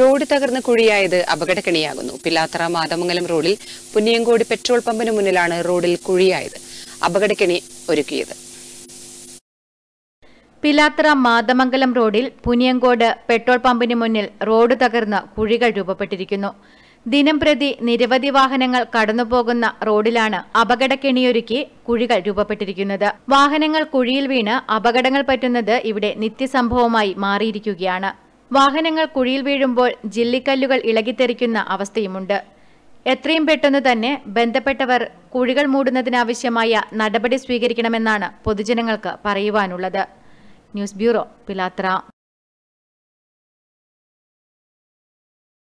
road തകർന്ന് കുഴിയായത് അപകടക്കിണിയാകുന്നു പിലാത്ര മാതമംഗലം റോഡിൽ പുന്നിയങ്കോട് petrol പമ്പിന് മുന്നിലാണ് റോഡിൽ കുഴിയായത് അപകടക്കിണി ഒരുക്കിയത് പിലാത്തറ മാതമംഗലം റോഡിൽ പുനിയങ്കോട് പെട്രോൾ പമ്പിന് മുന്നിൽ റോഡ് തകർന്ന് കുഴികൾ രൂപപ്പെട്ടിരിക്കുന്നു ദിനം പ്രതി നിരവധി വാഹനങ്ങൾ കടന്നുപോകുന്ന റോഡിലാണ് അപകടക്കെണിയൊരുക്കി കുഴികൾ രൂപപ്പെട്ടിരിക്കുന്നത് വാഹനങ്ങൾ കുഴിയിൽ വീണ് അപകടങ്ങൾ പറ്റുന്നത് ഇവിടെ നിത്യസംഭവമായി മാറിയിരിക്കുകയാണ് വാഹനങ്ങൾ കുഴിയിൽ വീഴുമ്പോൾ ജില്ലിക്കല്ലുകൾ ഇളകിത്തെറിക്കുന്ന അവസ്ഥയുമുണ്ട് എത്രയും പെട്ടെന്ന് തന്നെ ബന്ധപ്പെട്ടവർ കുഴികൾ മൂടുന്നതിനാവശ്യമായ നടപടി സ്വീകരിക്കണമെന്നാണ് പൊതുജനങ്ങൾക്ക് പറയുവാനുള്ളത് ന്യൂസ് ബ്യൂറോ പിലാത്ര